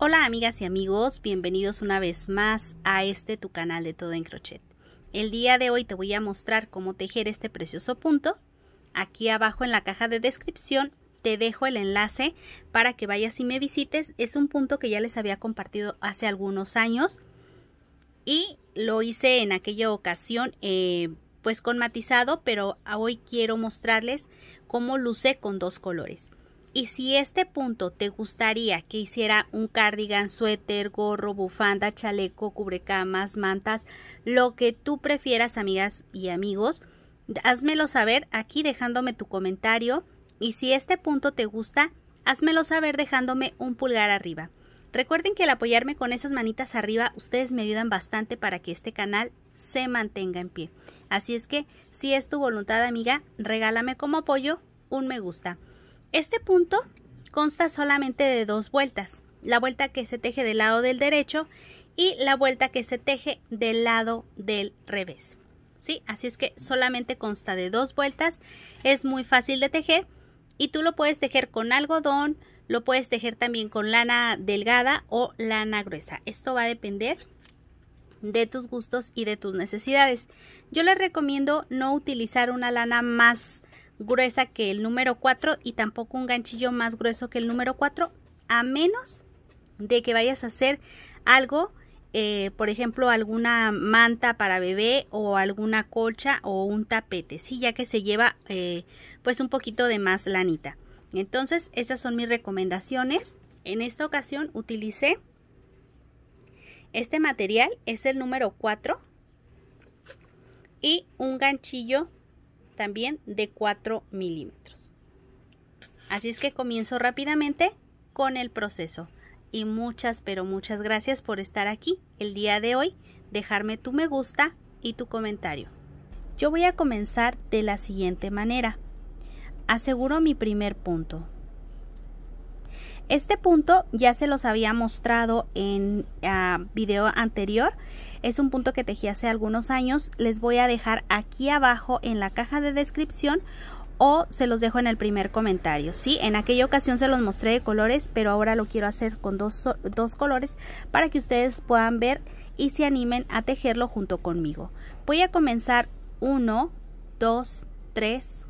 Hola amigas y amigos, bienvenidos una vez más a este tu canal de todo en crochet. El día de hoy te voy a mostrar cómo tejer este precioso punto. Aquí abajo en la caja de descripción te dejo el enlace para que vayas y me visites. Es un punto que ya les había compartido hace algunos años y lo hice en aquella ocasión eh, pues con matizado, pero hoy quiero mostrarles cómo luce con dos colores. Y si este punto te gustaría que hiciera un cardigan, suéter, gorro, bufanda, chaleco, cubrecamas, mantas, lo que tú prefieras, amigas y amigos, házmelo saber aquí dejándome tu comentario. Y si este punto te gusta, házmelo saber dejándome un pulgar arriba. Recuerden que al apoyarme con esas manitas arriba, ustedes me ayudan bastante para que este canal se mantenga en pie. Así es que, si es tu voluntad, amiga, regálame como apoyo un me gusta. Este punto consta solamente de dos vueltas, la vuelta que se teje del lado del derecho y la vuelta que se teje del lado del revés. ¿Sí? Así es que solamente consta de dos vueltas, es muy fácil de tejer y tú lo puedes tejer con algodón, lo puedes tejer también con lana delgada o lana gruesa. Esto va a depender de tus gustos y de tus necesidades. Yo les recomiendo no utilizar una lana más gruesa que el número 4 y tampoco un ganchillo más grueso que el número 4 a menos de que vayas a hacer algo eh, por ejemplo alguna manta para bebé o alguna colcha o un tapete si ya que se lleva eh, pues un poquito de más lanita entonces estas son mis recomendaciones en esta ocasión utilicé este material es el número 4 y un ganchillo también de 4 milímetros. Así es que comienzo rápidamente con el proceso. Y muchas, pero muchas gracias por estar aquí el día de hoy, dejarme tu me gusta y tu comentario. Yo voy a comenzar de la siguiente manera. Aseguro mi primer punto, este punto ya se los había mostrado en ah, video anterior. Es un punto que tejí hace algunos años. Les voy a dejar aquí abajo en la caja de descripción o se los dejo en el primer comentario, ¿sí? En aquella ocasión se los mostré de colores, pero ahora lo quiero hacer con dos, colores para que ustedes puedan ver y se animen a tejerlo junto conmigo. Voy a comenzar 1, 2, 3,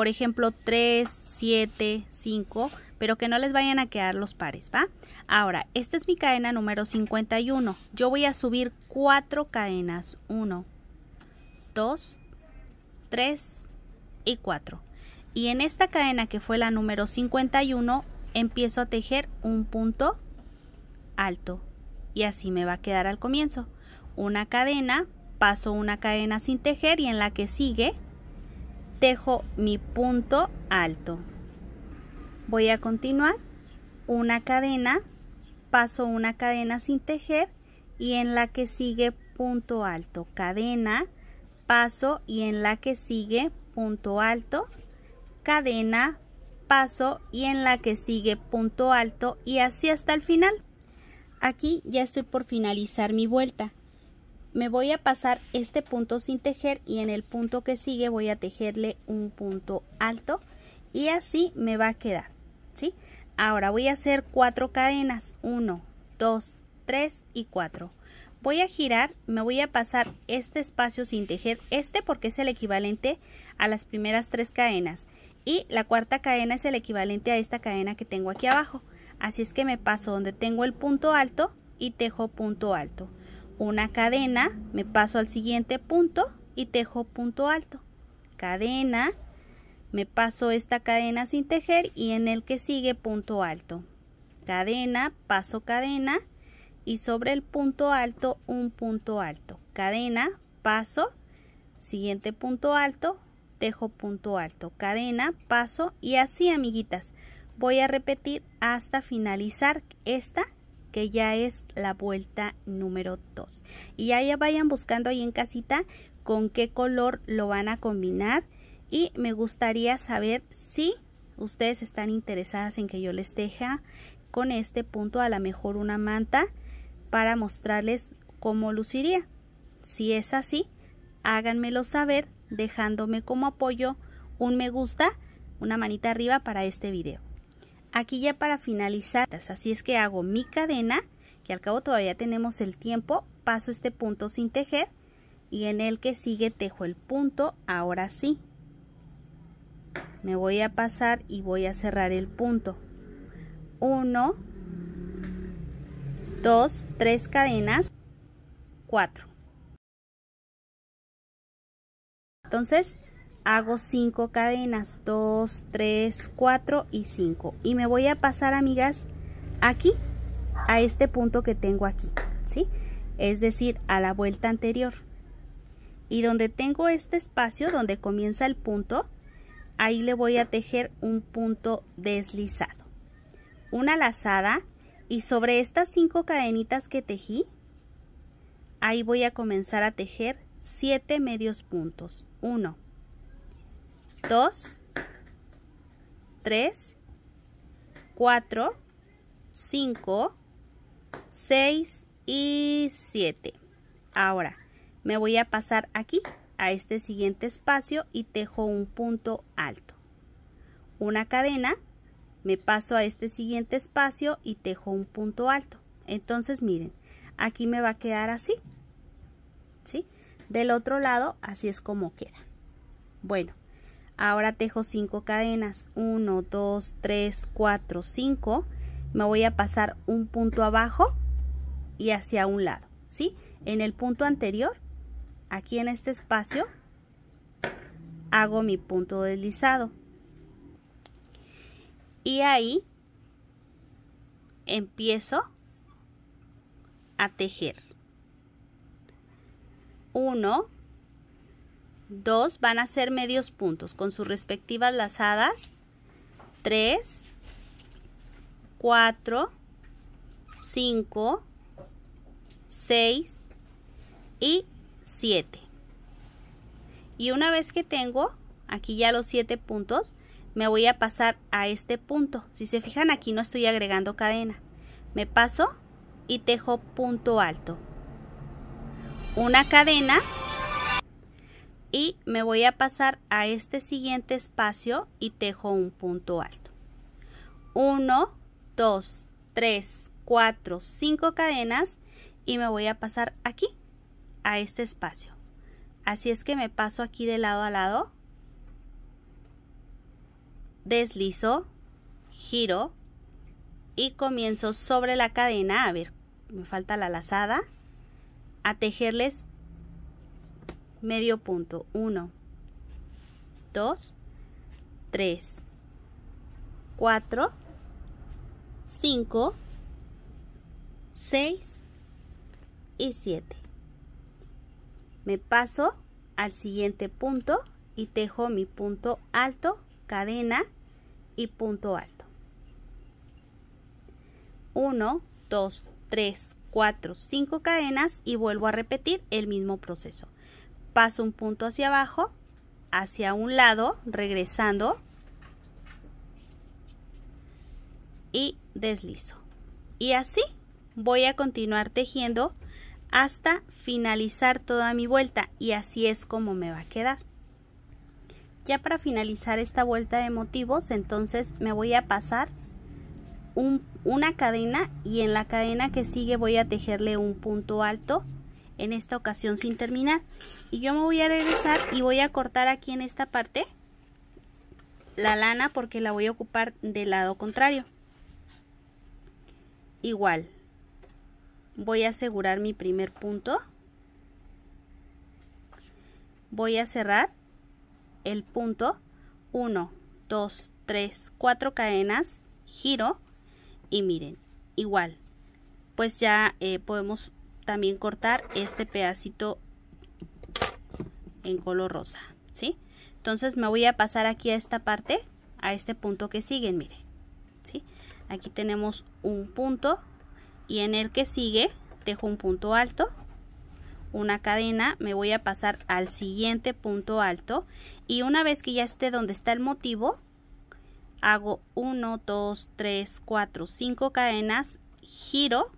por ejemplo 3, 7, 5, pero que no les vayan a quedar los pares, ¿va? Ahora, esta es mi cadena número 51. Yo voy a subir 4 cadenas, 1, 2, 3 y 4. Y en esta cadena que fue la número 51, empiezo a tejer un punto alto y así me va a quedar al comienzo. Una cadena, paso una cadena sin tejer y en la que sigue tejo mi punto alto voy a continuar una cadena paso una cadena sin tejer y en la que sigue punto alto cadena paso y en la que sigue punto alto cadena paso y en la que sigue punto alto y así hasta el final aquí ya estoy por finalizar mi vuelta me voy a pasar este punto sin tejer y en el punto que sigue voy a tejerle un punto alto y así me va a quedar ¿sí? ahora voy a hacer cuatro cadenas 1 2 3 y 4 voy a girar me voy a pasar este espacio sin tejer este porque es el equivalente a las primeras tres cadenas y la cuarta cadena es el equivalente a esta cadena que tengo aquí abajo así es que me paso donde tengo el punto alto y tejo punto alto una cadena, me paso al siguiente punto y tejo punto alto. Cadena, me paso esta cadena sin tejer y en el que sigue punto alto. Cadena, paso cadena y sobre el punto alto un punto alto. Cadena, paso, siguiente punto alto, tejo punto alto. Cadena, paso y así amiguitas. Voy a repetir hasta finalizar esta que ya es la vuelta número 2. Y ya, vayan buscando ahí en casita con qué color lo van a combinar. Y me gustaría saber si ustedes están interesadas en que yo les deja con este punto a lo mejor una manta para mostrarles cómo luciría. Si es así, háganmelo saber dejándome como apoyo un me gusta, una manita arriba para este video aquí ya para finalizar así es que hago mi cadena que al cabo todavía tenemos el tiempo paso este punto sin tejer y en el que sigue tejo el punto ahora sí me voy a pasar y voy a cerrar el punto 1 2 3 cadenas 4 entonces hago 5 cadenas 2 3 4 y 5 y me voy a pasar amigas aquí a este punto que tengo aquí ¿sí? es decir a la vuelta anterior y donde tengo este espacio donde comienza el punto ahí le voy a tejer un punto deslizado una lazada y sobre estas 5 cadenitas que tejí ahí voy a comenzar a tejer 7 medios puntos 1 2, 3, 4, 5, 6 y 7. Ahora me voy a pasar aquí a este siguiente espacio y tejo un punto alto. Una cadena, me paso a este siguiente espacio y tejo un punto alto. Entonces miren, aquí me va a quedar así. ¿Sí? Del otro lado así es como queda. Bueno, Ahora tejo 5 cadenas, 1, 2, 3, 4, 5. Me voy a pasar un punto abajo y hacia un lado, ¿sí? En el punto anterior, aquí en este espacio, hago mi punto deslizado. Y ahí empiezo a tejer. 1, 2 van a ser medios puntos con sus respectivas lazadas 3 4 5 6 y 7 y una vez que tengo aquí ya los 7 puntos me voy a pasar a este punto si se fijan aquí no estoy agregando cadena me paso y tejo punto alto una cadena y me voy a pasar a este siguiente espacio y tejo un punto alto 1 2 3 4 5 cadenas y me voy a pasar aquí a este espacio así es que me paso aquí de lado a lado deslizo giro y comienzo sobre la cadena a ver me falta la lazada a tejerles medio punto 1 2 3 4 5 6 y 7 me paso al siguiente punto y tejo mi punto alto cadena y punto alto 1 2 3 4 5 cadenas y vuelvo a repetir el mismo proceso paso un punto hacia abajo, hacia un lado, regresando y deslizo. Y así voy a continuar tejiendo hasta finalizar toda mi vuelta y así es como me va a quedar. Ya para finalizar esta vuelta de motivos, entonces me voy a pasar un, una cadena y en la cadena que sigue voy a tejerle un punto alto en esta ocasión sin terminar y yo me voy a regresar y voy a cortar aquí en esta parte la lana porque la voy a ocupar del lado contrario igual voy a asegurar mi primer punto voy a cerrar el punto 1 2 3 4 cadenas giro y miren igual pues ya eh, podemos también cortar este pedacito en color rosa, ¿sí? Entonces me voy a pasar aquí a esta parte, a este punto que siguen, mire ¿sí? Aquí tenemos un punto y en el que sigue dejo un punto alto, una cadena, me voy a pasar al siguiente punto alto y una vez que ya esté donde está el motivo, hago 1, 2, 3, 4, 5 cadenas, giro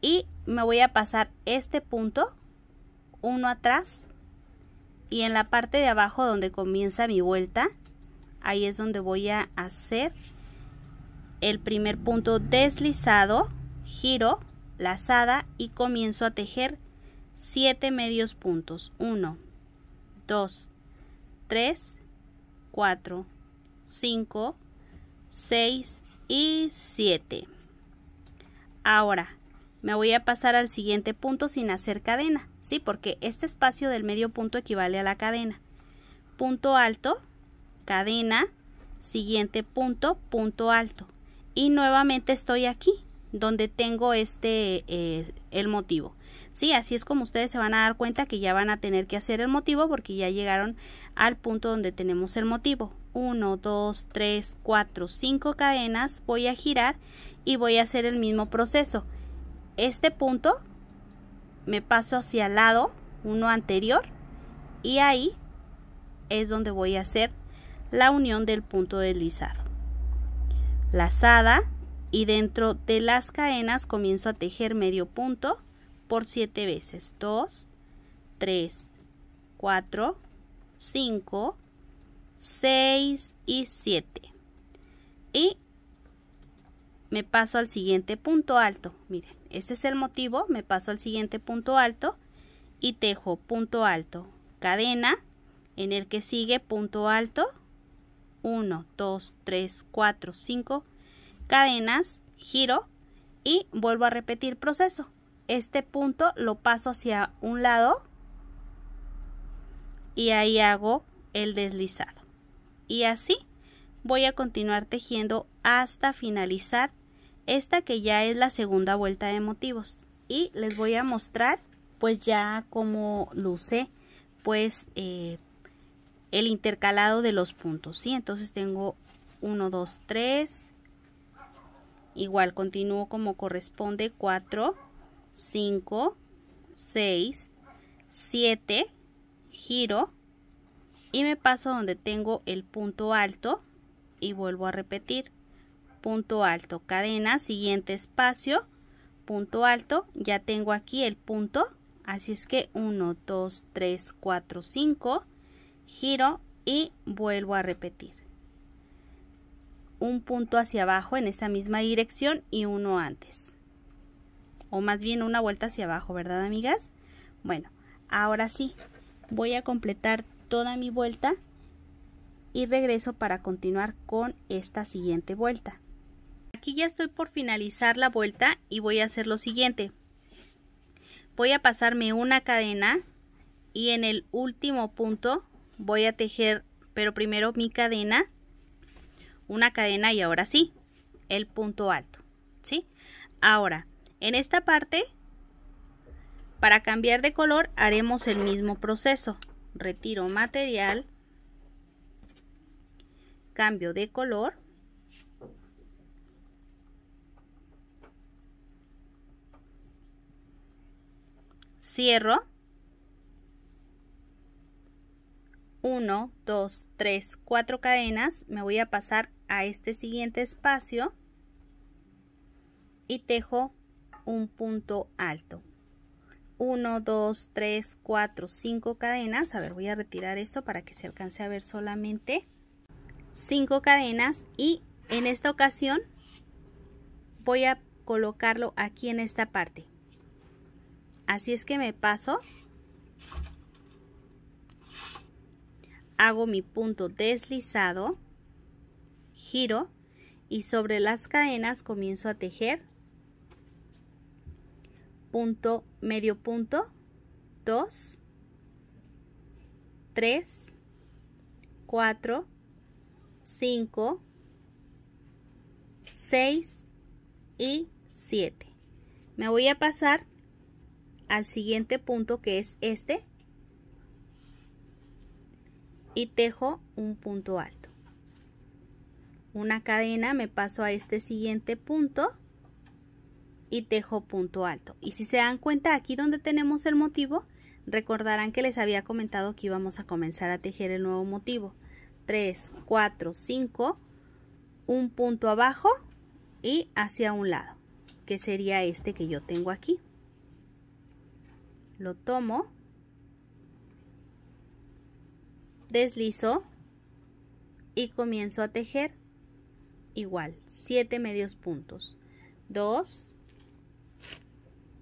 y me voy a pasar este punto, uno atrás, y en la parte de abajo donde comienza mi vuelta, ahí es donde voy a hacer el primer punto deslizado, giro, lazada y comienzo a tejer siete medios puntos 1 2 3 4 5 6 y 7 ahora me voy a pasar al siguiente punto sin hacer cadena, ¿sí? Porque este espacio del medio punto equivale a la cadena. Punto alto, cadena, siguiente punto, punto alto. Y nuevamente estoy aquí, donde tengo este, eh, el motivo. Sí, así es como ustedes se van a dar cuenta que ya van a tener que hacer el motivo porque ya llegaron al punto donde tenemos el motivo. 1, 2, 3, 4, 5 cadenas, voy a girar y voy a hacer el mismo proceso este punto, me paso hacia el lado, uno anterior, y ahí es donde voy a hacer la unión del punto deslizado. Lazada y dentro de las cadenas comienzo a tejer medio punto por 7 veces. 2, 3, 4, 5, 6 y 7. Y me paso al siguiente punto alto, miren. Este es el motivo, me paso al siguiente punto alto y tejo punto alto, cadena, en el que sigue punto alto, 1, 2, 3, 4, 5 cadenas, giro y vuelvo a repetir proceso. Este punto lo paso hacia un lado y ahí hago el deslizado. Y así voy a continuar tejiendo hasta finalizar esta que ya es la segunda vuelta de motivos y les voy a mostrar pues ya como luce pues eh, el intercalado de los puntos ¿sí? entonces tengo 1 2 3 igual continúo como corresponde 4 5 6 7 giro y me paso donde tengo el punto alto y vuelvo a repetir punto alto, cadena, siguiente espacio, punto alto, ya tengo aquí el punto, así es que 1, 2, 3, 4, 5, giro y vuelvo a repetir. Un punto hacia abajo en esa misma dirección y uno antes. O más bien una vuelta hacia abajo, ¿verdad amigas? Bueno, ahora sí, voy a completar toda mi vuelta y regreso para continuar con esta siguiente vuelta aquí ya estoy por finalizar la vuelta y voy a hacer lo siguiente voy a pasarme una cadena y en el último punto voy a tejer pero primero mi cadena una cadena y ahora sí el punto alto ¿sí? ahora en esta parte para cambiar de color haremos el mismo proceso retiro material cambio de color cierro. 1, 2, 3, 4 cadenas, me voy a pasar a este siguiente espacio y tejo un punto alto. 1, 2, 3, 4, 5 cadenas. A ver, voy a retirar esto para que se alcance a ver solamente. 5 cadenas y en esta ocasión voy a colocarlo aquí en esta parte. Así es que me paso. Hago mi punto deslizado. Giro. Y sobre las cadenas comienzo a tejer. Punto, medio punto. 2, 3, 4, 5, 6 y 7. Me voy a pasar al siguiente punto que es este y tejo un punto alto una cadena me paso a este siguiente punto y tejo punto alto y si se dan cuenta aquí donde tenemos el motivo recordarán que les había comentado que íbamos a comenzar a tejer el nuevo motivo 3 4 5 un punto abajo y hacia un lado que sería este que yo tengo aquí lo tomo, deslizo y comienzo a tejer igual, 7 medios puntos, 2,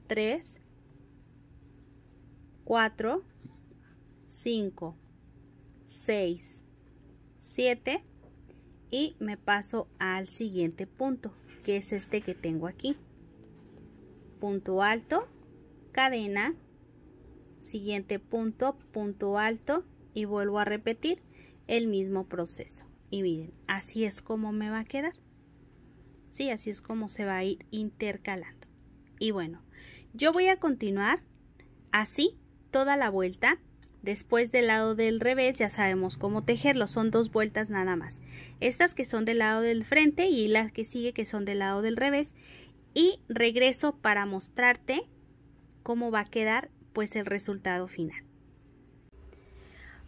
3, 4, 5, 6, 7 y me paso al siguiente punto, que es este que tengo aquí. Punto alto, cadena, siguiente punto, punto alto y vuelvo a repetir el mismo proceso. Y miren, así es como me va a quedar. Sí, así es como se va a ir intercalando. Y bueno, yo voy a continuar así toda la vuelta. Después del lado del revés ya sabemos cómo tejerlo, son dos vueltas nada más. Estas que son del lado del frente y las que sigue que son del lado del revés. Y regreso para mostrarte cómo va a quedar pues el resultado final.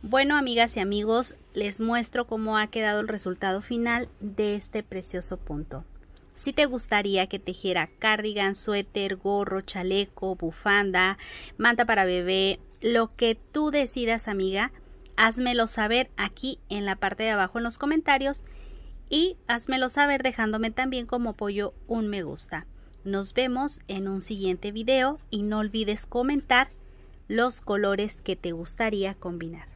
Bueno amigas y amigos, les muestro cómo ha quedado el resultado final de este precioso punto. Si te gustaría que tejiera cardigan, suéter, gorro, chaleco, bufanda, manta para bebé, lo que tú decidas amiga, házmelo saber aquí en la parte de abajo en los comentarios y házmelo saber dejándome también como apoyo un me gusta. Nos vemos en un siguiente video y no olvides comentar los colores que te gustaría combinar.